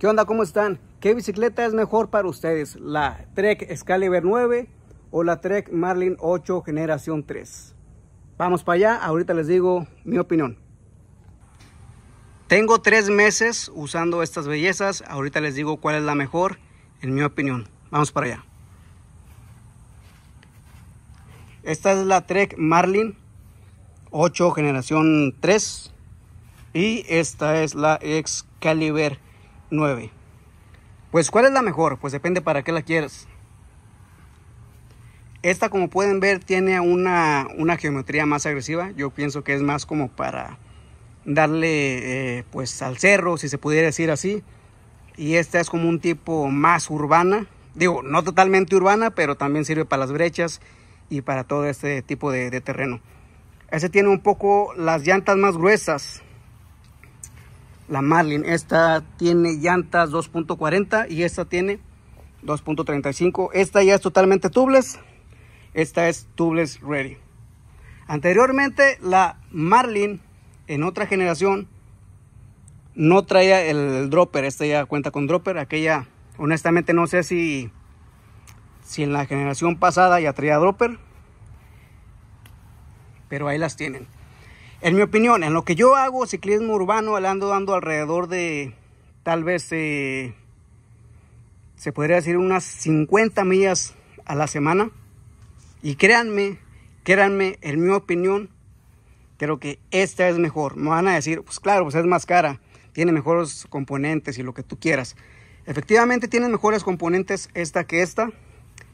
¿Qué onda? ¿Cómo están? ¿Qué bicicleta es mejor para ustedes? ¿La Trek Excalibur 9 o la Trek Marlin 8 generación 3? Vamos para allá, ahorita les digo mi opinión. Tengo tres meses usando estas bellezas, ahorita les digo cuál es la mejor en mi opinión. Vamos para allá. Esta es la Trek Marlin 8 generación 3 y esta es la Excalibur 9. Pues ¿cuál es la mejor? Pues depende para qué la quieras. Esta como pueden ver tiene una, geometría más agresiva. Yo pienso que es más como para darle eh, pues al cerro, si se pudiera decir así. Y esta es como un tipo más urbana. Digo, no totalmente urbana, pero también sirve para las brechas y para todo este tipo de, de terreno. Ese tiene un poco las llantas más gruesas, la Marlin. Esta tiene llantas 2.40 y esta tiene 2.35. Esta ya es totalmente tubeless. Esta es tubeless ready. Anteriormente la Marlin en otra generación no traía el dropper. Esta ya cuenta con dropper. Aquella honestamente no sé si, si en la generación pasada ya traía dropper. Pero ahí las tienen. En mi opinión, en lo que yo hago ciclismo urbano, le ando dando alrededor de tal vez eh, se podría decir unas 50 millas a la semana. Y créanme, créanme, en mi opinión, creo que esta es mejor. Me van a decir, pues claro, pues es más cara, tiene mejores componentes y lo que tú quieras. Efectivamente tiene mejores componentes esta que esta.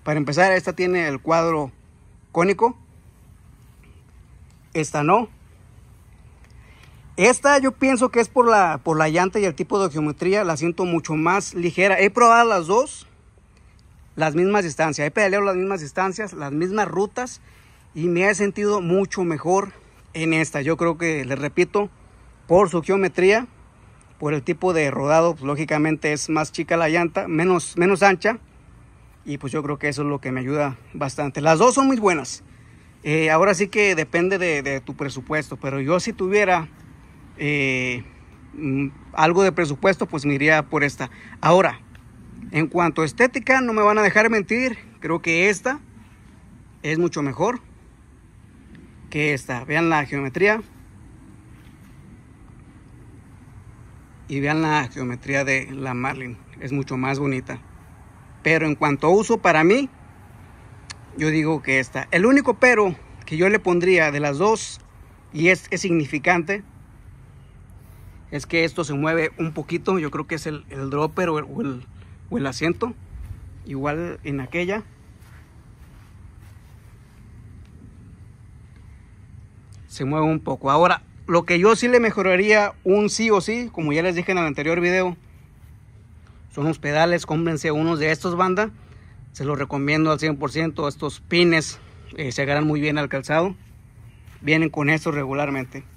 Para empezar, esta tiene el cuadro cónico. Esta no. Esta yo pienso que es por la, por la llanta y el tipo de geometría, la siento mucho más ligera. He probado las dos, las mismas distancias, he pedaleado las mismas distancias, las mismas rutas y me he sentido mucho mejor en esta. Yo creo que, les repito, por su geometría, por el tipo de rodado, pues, lógicamente es más chica la llanta, menos, menos ancha. Y pues yo creo que eso es lo que me ayuda bastante. Las dos son muy buenas. Eh, ahora sí que depende de, de tu presupuesto, pero yo si tuviera eh, mm, algo de presupuesto, pues me iría por esta. Ahora, en cuanto a estética, no me van a dejar mentir. Creo que esta es mucho mejor que esta. Vean la geometría. Y vean la geometría de la Marlin. Es mucho más bonita. Pero en cuanto a uso, para mí, yo digo que esta. El único pero que yo le pondría de las dos, y es, es significante, es que esto se mueve un poquito, yo creo que es el, dropper o el, asiento, igual en aquella. Se mueve un poco. Ahora, lo que yo sí le mejoraría un sí o sí, como ya les dije en el anterior video, son los pedales, cómprense unos de estos banda, se los recomiendo al 100%, estos pines eh, se agarran muy bien al calzado, vienen con estos regularmente.